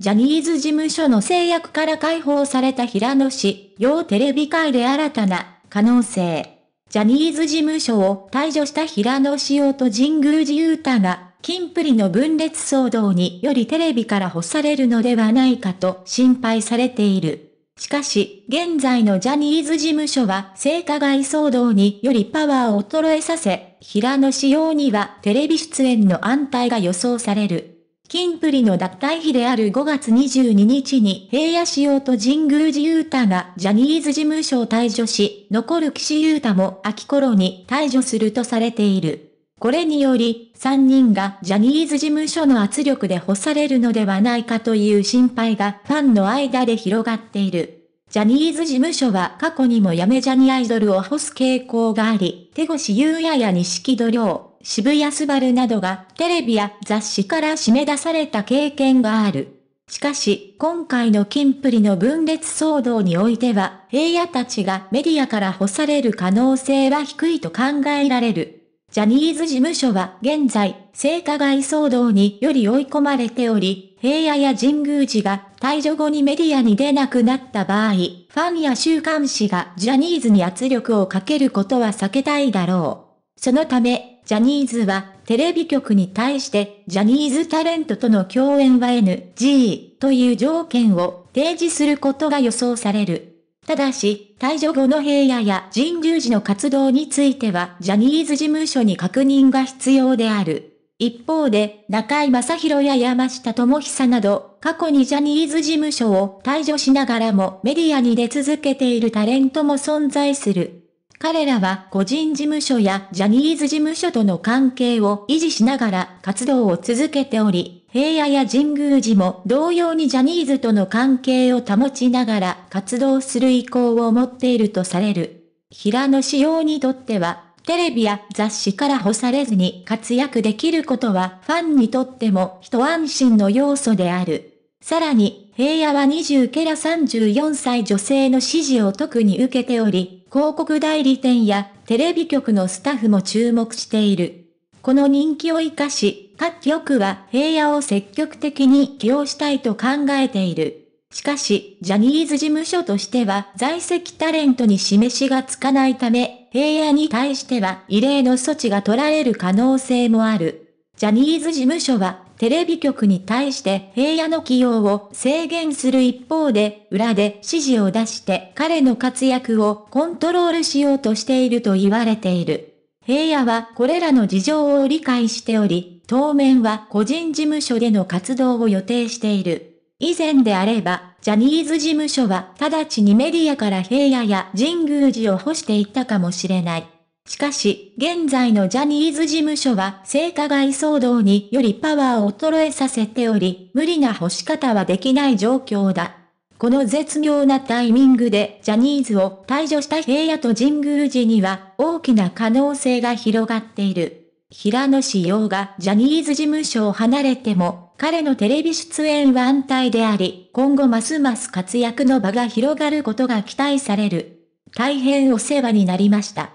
ジャニーズ事務所の制約から解放された平野氏、要テレビ界で新たな可能性。ジャニーズ事務所を退場した平野氏陽と神宮寺勇太が、金プリの分裂騒動によりテレビから干されるのではないかと心配されている。しかし、現在のジャニーズ事務所は性加害騒動によりパワーを衰えさせ、平野氏用にはテレビ出演の安泰が予想される。金プリの脱退日である5月22日に平野仕様と神宮寺優太がジャニーズ事務所を退場し、残る岸優太も秋頃に退場するとされている。これにより、3人がジャニーズ事務所の圧力で干されるのではないかという心配がファンの間で広がっている。ジャニーズ事務所は過去にもやめジャニアイドルを干す傾向があり、手越優也や錦戸亮、渋谷スバルなどがテレビや雑誌から締め出された経験がある。しかし、今回の金プリの分裂騒動においては、平野たちがメディアから干される可能性は低いと考えられる。ジャニーズ事務所は現在、性加害騒動により追い込まれており、平野や神宮寺が退場後にメディアに出なくなった場合、ファンや週刊誌がジャニーズに圧力をかけることは避けたいだろう。そのため、ジャニーズはテレビ局に対してジャニーズタレントとの共演は NG という条件を提示することが予想される。ただし、退場後の平野や人流時の活動についてはジャニーズ事務所に確認が必要である。一方で、中井正宏や山下智久など、過去にジャニーズ事務所を退場しながらもメディアに出続けているタレントも存在する。彼らは個人事務所やジャニーズ事務所との関係を維持しながら活動を続けており、平野や神宮寺も同様にジャニーズとの関係を保ちながら活動する意向を持っているとされる。平野仕様にとっては、テレビや雑誌から干されずに活躍できることはファンにとっても一安心の要素である。さらに、平野は20ケラ34歳女性の支持を特に受けており、広告代理店やテレビ局のスタッフも注目している。この人気を活かし、各局は平野を積極的に起用したいと考えている。しかし、ジャニーズ事務所としては在籍タレントに示しがつかないため、平野に対しては異例の措置が取られる可能性もある。ジャニーズ事務所はテレビ局に対して平野の起用を制限する一方で、裏で指示を出して彼の活躍をコントロールしようとしていると言われている。平野はこれらの事情を理解しており、当面は個人事務所での活動を予定している。以前であれば、ジャニーズ事務所は直ちにメディアから平野や神宮寺を干していったかもしれない。しかし、現在のジャニーズ事務所は性加害騒動によりパワーを衰えさせており、無理な干し方はできない状況だ。この絶妙なタイミングでジャニーズを退場した平野と神宮寺には大きな可能性が広がっている。平野志陽がジャニーズ事務所を離れても、彼のテレビ出演は安泰であり、今後ますます活躍の場が広がることが期待される。大変お世話になりました。